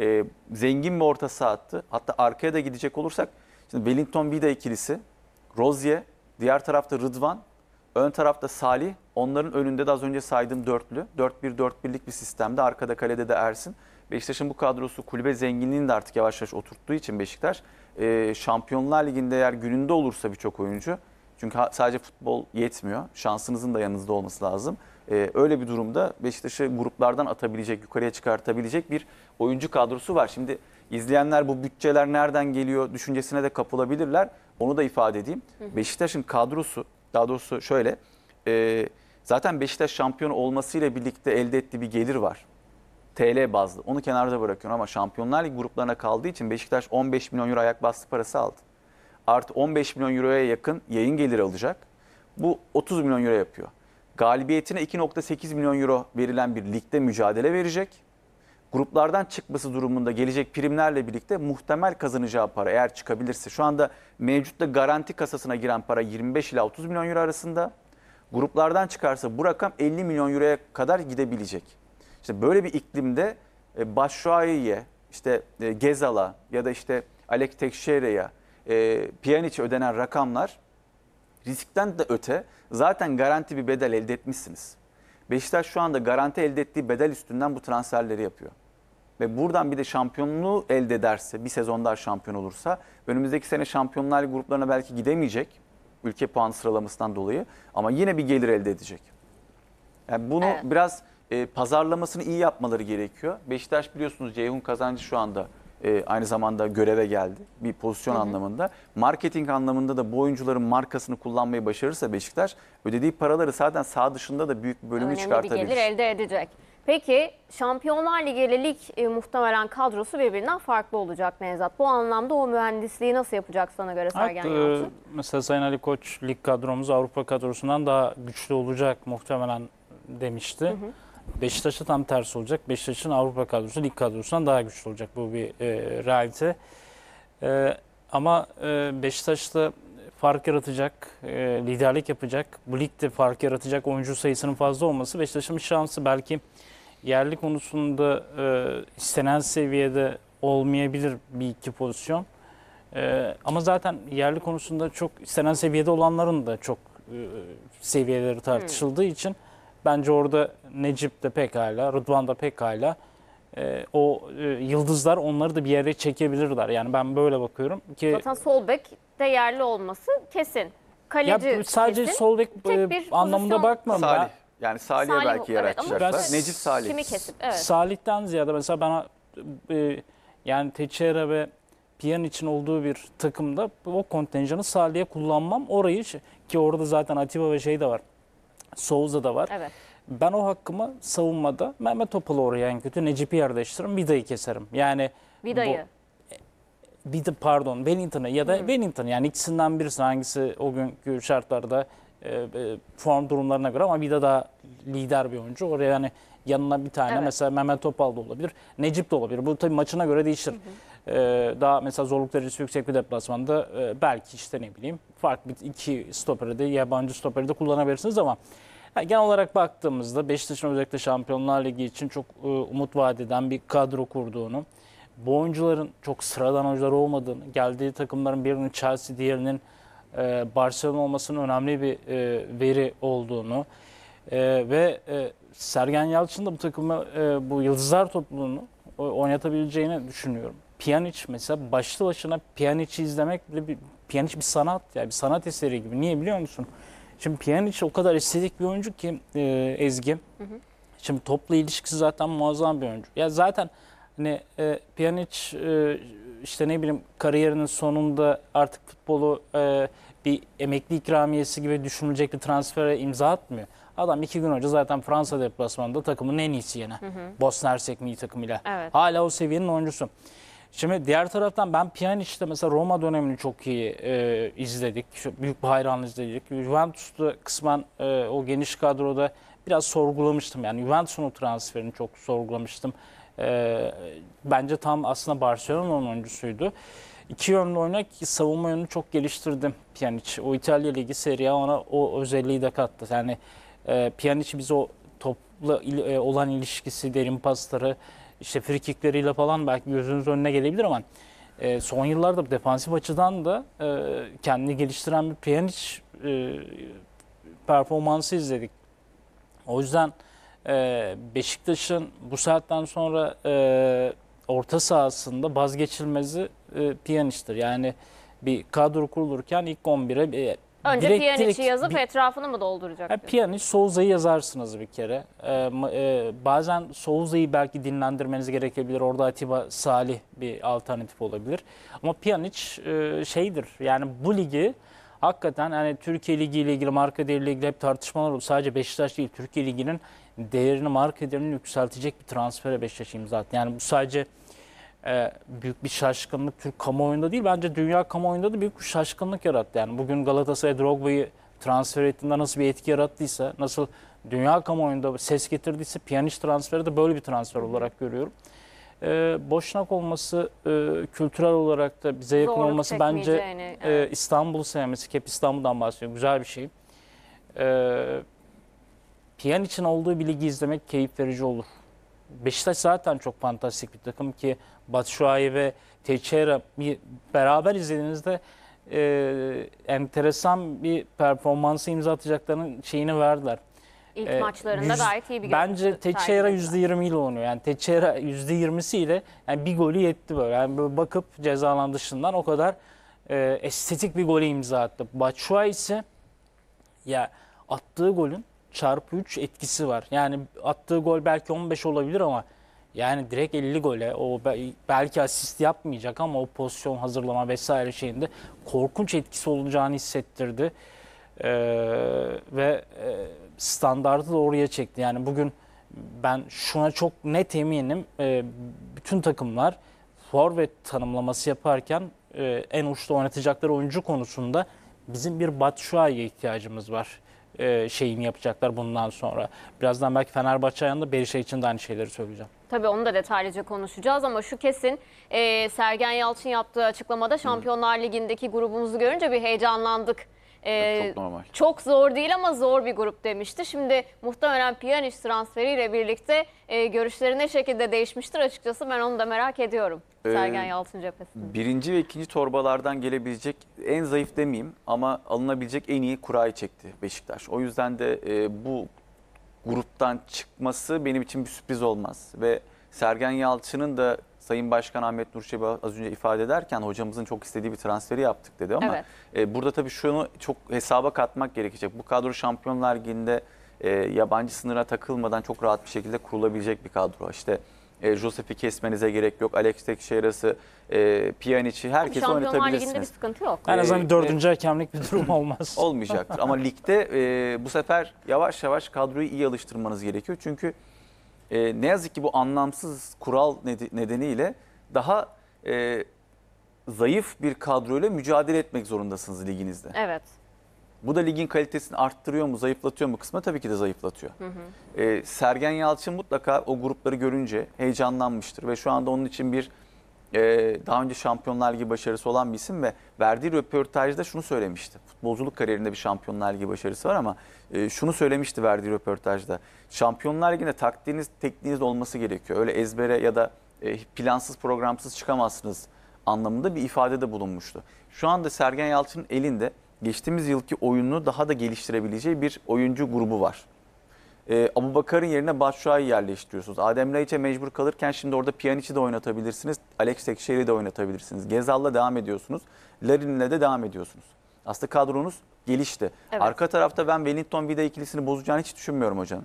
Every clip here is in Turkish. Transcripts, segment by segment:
e, zengin bir orta saha Hatta arkaya da gidecek olursak şimdi Wellington Vida ikilisi, Rozier, diğer tarafta Rıdvan, ön tarafta Salih. Onların önünde de az önce saydığım dörtlü. 4-1-4-1'lik bir sistemde arkada kalede de Ersin. Beşiktaş'ın bu kadrosu kulübe zenginliğini de artık yavaş yavaş oturttuğu için Beşiktaş e, Şampiyonlar Ligi'nde eğer gününde olursa birçok oyuncu çünkü sadece futbol yetmiyor. Şansınızın da yanınızda olması lazım. Ee, öyle bir durumda Beşiktaş'ı gruplardan atabilecek, yukarıya çıkartabilecek bir oyuncu kadrosu var. Şimdi izleyenler bu bütçeler nereden geliyor düşüncesine de kapılabilirler. Onu da ifade edeyim. Beşiktaş'ın kadrosu, daha doğrusu şöyle, e, zaten Beşiktaş şampiyon olmasıyla birlikte elde ettiği bir gelir var. TL bazlı. Onu kenarda bırakıyorum ama Şampiyonlar Ligi gruplarına kaldığı için Beşiktaş 15 milyon euro ayak bastı parası aldı. Artı 15 milyon euroya yakın yayın geliri alacak. Bu 30 milyon euro yapıyor. Galibiyetine 2.8 milyon euro verilen bir ligde mücadele verecek. Gruplardan çıkması durumunda gelecek primlerle birlikte muhtemel kazanacağı para eğer çıkabilirse. Şu anda mevcutta garanti kasasına giren para 25 ila 30 milyon euro arasında. Gruplardan çıkarsa bu rakam 50 milyon euroya kadar gidebilecek. İşte böyle bir iklimde e, Başşuayi'ye, işte e, Gezal'a ya da işte Alek Tekşehir'e, Pjanic'e ödenen rakamlar riskten de öte zaten garanti bir bedel elde etmişsiniz. Beşiktaş şu anda garanti elde ettiği bedel üstünden bu transferleri yapıyor. Ve buradan bir de şampiyonluğu elde ederse, bir sezon daha şampiyon olursa önümüzdeki sene şampiyonlar gruplarına belki gidemeyecek ülke puan sıralamasından dolayı ama yine bir gelir elde edecek. Yani bunu evet. biraz e, pazarlamasını iyi yapmaları gerekiyor. Beşiktaş biliyorsunuz Ceyhun Kazancı şu anda e, aynı zamanda göreve geldi bir pozisyon hı hı. anlamında. Marketing anlamında da bu oyuncuların markasını kullanmayı başarırsa Beşiktaş ödediği paraları zaten sağ dışında da büyük bir bölümü çıkartabilir. Önemli bir gelir elde edecek. Peki Şampiyonlar Ligi ile lig e, muhtemelen kadrosu birbirinden farklı olacak Nevzat. Bu anlamda o mühendisliği nasıl yapacak sana göre Sergen e, Yalçın? E, mesela Sayın Ali Koç lig kadromuz Avrupa kadrosundan daha güçlü olacak muhtemelen demişti. Hı hı. Beşiktaş'a tam tersi olacak. Beşiktaş'ın Avrupa kadrosu lig kadrosundan daha güçlü olacak. Bu bir e, realite. E, ama e, Beşiktaş'ta fark yaratacak, e, liderlik yapacak, bu ligde fark yaratacak oyuncu sayısının fazla olması Beşiktaş'ın şansı belki yerli konusunda e, istenen seviyede olmayabilir bir iki pozisyon. E, ama zaten yerli konusunda çok istenen seviyede olanların da çok e, seviyeleri tartışıldığı hmm. için Bence orada Necip de pekala, Rıdvan da pekala e, o e, yıldızlar onları da bir yere çekebilirler. Yani ben böyle bakıyorum ki Zaten sol bek de olması kesin. Kaleci ya sadece kesin. sol bek e, anlamında bakmam Salih. ben. Yani Salih'e Salih belki yer evet, ama Necip Salih. Kimi kesip evet. Salih'ten ziyade mesela bana e, yani Teçera ve Piyan için olduğu bir takımda o kontenjanı Salih'e kullanmam. Orayı ki orada zaten Atiba ve şey de var. Souza da var. Evet. Ben o hakkımı savunmada Mehmet Topal'ı oraya en kötü Necip'i yerleştiririm, Vida'yı keserim. Yani Vida'yı. E, Vida pardon Wellington'ı ya da Hı. Wellington yani ikisinden birisi hangisi o günkü şartlarda e, e, form durumlarına göre ama Vida daha lider bir oyuncu. Oraya yani Yanına bir tane evet. mesela Mehmet Topal da olabilir. Necip de olabilir. Bu tabii maçına göre değişir. Hı hı. Ee, daha mesela zorluk derecesi yüksek bir deplasmanda e, belki işte ne bileyim farklı iki stoperi de yabancı stoperi de kullanabilirsiniz ama yani genel olarak baktığımızda Beşiktaş'ın özellikle Şampiyonlar Ligi için çok e, umut vaat eden bir kadro kurduğunu, bu oyuncuların çok sıradan oyuncular olmadığını, geldiği takımların birinin Chelsea, diğerinin e, Barcelona olmasının önemli bir e, veri olduğunu, e, ve e, Sergen Yalçın da bu takımı e, bu Yıldızlar topluluğunu oynatabileceğini düşünüyorum. Piyaniç mesela başlı başına Piyaniç'i izlemek bile bir, Piyaniç bir sanat yani bir sanat eseri gibi. Niye biliyor musun? Şimdi Piyaniç o kadar estetik bir oyuncu ki e, Ezgi. Hı hı. Şimdi topla ilişkisi zaten muazzam bir oyuncu. Ya zaten hani e, Pjanic e, işte ne bileyim kariyerinin sonunda artık futbolu e, bir emekli ikramiyesi gibi düşünülecek bir transfere imza atmıyor. Adam iki gün önce zaten Fransa deplasmanında takımın en iyisi yine. Hı hı. Bosna Hersek milli takımıyla. Evet. Hala o seviyenin oyuncusu. Şimdi diğer taraftan ben Pjanic'te mesela Roma dönemini çok iyi e, izledik. Büyük bir hayranla izledik. Juventus'ta kısmen e, o geniş kadroda biraz sorgulamıştım. Yani Juventus'un o transferini çok sorgulamıştım. E, bence tam aslında Barcelona'nın oyuncusuydu. İki yönlü oynak savunma yönünü çok geliştirdim Pjanic. O İtalya Ligi Serie A ona o özelliği de kattı. Yani e, ee, Pjanic bize o topla il, e, olan ilişkisi, derin pasları, işte frikikleriyle falan belki gözünüz önüne gelebilir ama e, son yıllarda defansif açıdan da e, kendini geliştiren bir Pjanic e, performansı izledik. O yüzden e, Beşiktaş'ın bu saatten sonra e, orta sahasında vazgeçilmezi e, Pjanic'tir. Yani bir kadro kurulurken ilk 11'e Önce Direktrik, Piyanic'i yazıp bir, etrafını mı dolduracak? Yani Piyanic, Souza'yı yazarsınız bir kere. Ee, e, bazen Souza'yı belki dinlendirmeniz gerekebilir. Orada Atiba Salih bir alternatif olabilir. Ama Piyanic e, şeydir yani bu ligi hakikaten hani Türkiye Ligi ile ilgili marka değeriyle ilgili hep tartışmalar oldu. Sadece Beşiktaş değil Türkiye Ligi'nin değerini marka değerini yükseltecek bir transfere Beşiktaş imza attı. Yani bu sadece e, büyük bir şaşkınlık Türk kamuoyunda değil bence dünya kamuoyunda da büyük bir şaşkınlık yarattı. Yani bugün Galatasaray Drogba'yı transfer ettiğinde nasıl bir etki yarattıysa, nasıl dünya kamuoyunda ses getirdiyse piyanist transferi de böyle bir transfer olarak görüyorum. E, boşnak olması e, kültürel olarak da bize yakın Zorluk olması bence yani, e, İstanbul'u sevmesi, hep İstanbul'dan bahsediyor. Güzel bir şey. E, piyan için olduğu bir ligi izlemek keyif verici olur. Beşiktaş zaten çok fantastik bir takım ki Batshuayi ve Teixeira beraber izlediğinizde e, enteresan bir performansı imza atacaklarının şeyini verdiler. İlk e, maçlarında yüz, gayet iyi bir gol Bence Teixeira %20 ile oynuyor. Yani Teixeira %20'si ile yani bir golü yetti böyle. Yani böyle bakıp cezalan dışından o kadar e, estetik bir golü imza attı. Batshuayi ise ya attığı golün çarpı 3 etkisi var. Yani attığı gol belki 15 olabilir ama yani direkt 50 gole o belki asist yapmayacak ama o pozisyon hazırlama vesaire şeyinde korkunç etkisi olacağını hissettirdi. Ee, ve e, standartı da oraya çekti. Yani bugün ben şuna çok net eminim. E, bütün takımlar forvet tanımlaması yaparken e, en uçta oynatacakları oyuncu konusunda bizim bir Batshuayi'ye ihtiyacımız var e, şeyini yapacaklar bundan sonra. Birazdan belki Fenerbahçe ayağında Berişe için de aynı şeyleri söyleyeceğim. Tabii onu da detaylıca konuşacağız ama şu kesin e, Sergen Yalçın yaptığı açıklamada Şampiyonlar Ligi'ndeki grubumuzu görünce bir heyecanlandık ee, çok normal. Çok zor değil ama zor bir grup demişti. Şimdi muhtemelen Pjanic transferiyle birlikte e, görüşleri ne şekilde değişmiştir açıkçası ben onu da merak ediyorum. Ee, Sergen Yalçın cephesinde. Birinci ve ikinci torbalardan gelebilecek en zayıf demeyeyim ama alınabilecek en iyi kurayı çekti Beşiktaş. O yüzden de e, bu gruptan çıkması benim için bir sürpriz olmaz ve Sergen Yalçın'ın da Sayın Başkan Ahmet Nur az önce ifade ederken hocamızın çok istediği bir transferi yaptık dedi ama evet. e, burada tabii şunu çok hesaba katmak gerekecek. Bu kadro Şampiyonlar Ligi'nde e, yabancı sınıra takılmadan çok rahat bir şekilde kurulabilecek bir kadro. İşte e, Josef'i kesmenize gerek yok. Alex Tekşehir'ası, e, Pjanic'i herkes Şampiyonlar oynatabilirsiniz. Şampiyonlar bir sıkıntı yok. En azından e, dördüncü ee, hakemlik bir durum olmaz. Olmayacaktır ama ligde e, bu sefer yavaş yavaş kadroyu iyi alıştırmanız gerekiyor. Çünkü e, ne yazık ki bu anlamsız kural nedeniyle daha e, zayıf bir kadroyla mücadele etmek zorundasınız liginizde. Evet. Bu da ligin kalitesini arttırıyor mu, zayıflatıyor mu kısmı tabii ki de zayıflatıyor. Hı hı. E, Sergen Yalçın mutlaka o grupları görünce heyecanlanmıştır ve şu anda onun için bir e, daha önce Şampiyonlar Ligi başarısı olan bir isim ve verdiği röportajda şunu söylemişti. Futbolculuk kariyerinde bir Şampiyonlar Ligi başarısı var ama e, şunu söylemişti verdiği röportajda. Şampiyonlar Ligi'nde taktiğiniz, tekniğiniz olması gerekiyor. Öyle ezbere ya da e, plansız, programsız çıkamazsınız anlamında bir ifade de bulunmuştu. Şu anda Sergen Yalçın'ın elinde geçtiğimiz yılki oyununu daha da geliştirebileceği bir oyuncu grubu var. E, Abu Bakar'ın yerine Batshuayi yerleştiriyorsunuz. Adem Laiç'e mecbur kalırken şimdi orada Pjanic'i de oynatabilirsiniz. Alex Tekşehir'i de oynatabilirsiniz. Gezal'la devam ediyorsunuz. Larin'le de devam ediyorsunuz. Aslında kadronuz gelişti. Evet. Arka tarafta ben Wellington Vida ikilisini bozacağını hiç düşünmüyorum hocam.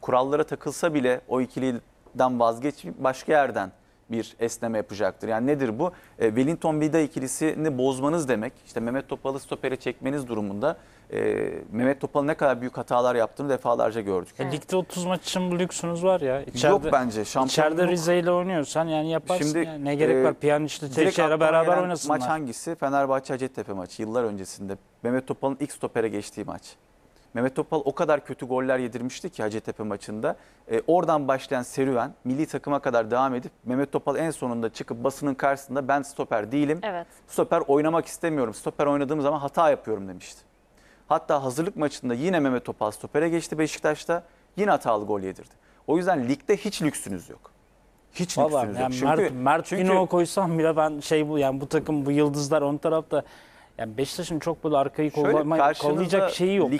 Kurallara takılsa bile o ikiliden vazgeçip başka yerden bir esneme yapacaktır. Yani nedir bu? E, Wellington Vida ikilisini bozmanız demek. İşte Mehmet Topal'ı stopere çekmeniz durumunda e, Mehmet Topal ne kadar büyük hatalar yaptığını defalarca gördük. E, ligde 30 maç için bu lüksünüz var ya. İçeride, yok bence. İçeride Rize ile oynuyorsan yani yaparsın. Şimdi, yani. Ne gerek e, var Piyaniş'le Teixeira beraber oynasınlar. Maç hangisi? Fenerbahçe Hacettepe maçı yıllar öncesinde. Mehmet Topal'ın ilk stopere geçtiği maç. Mehmet Topal o kadar kötü goller yedirmişti ki Hacettepe maçında. E, oradan başlayan serüven milli takıma kadar devam edip Mehmet Topal en sonunda çıkıp basının karşısında ben stoper değilim. Evet. Stoper oynamak istemiyorum. Stoper oynadığım zaman hata yapıyorum demişti. Hatta hazırlık maçında yine Mehmet Topal stopere geçti Beşiktaş'ta. Yine hatalı gol yedirdi. O yüzden ligde hiç lüksünüz yok. Hiç Vallahi lüksünüz yani yok. Mert, çünkü, Mert çünkü... Günok'u koysam bile ben şey bu yani bu takım bu yıldızlar on tarafta yani Beşiktaş'ın çok böyle arkayı kollay- kollayacak şeyi yok yani.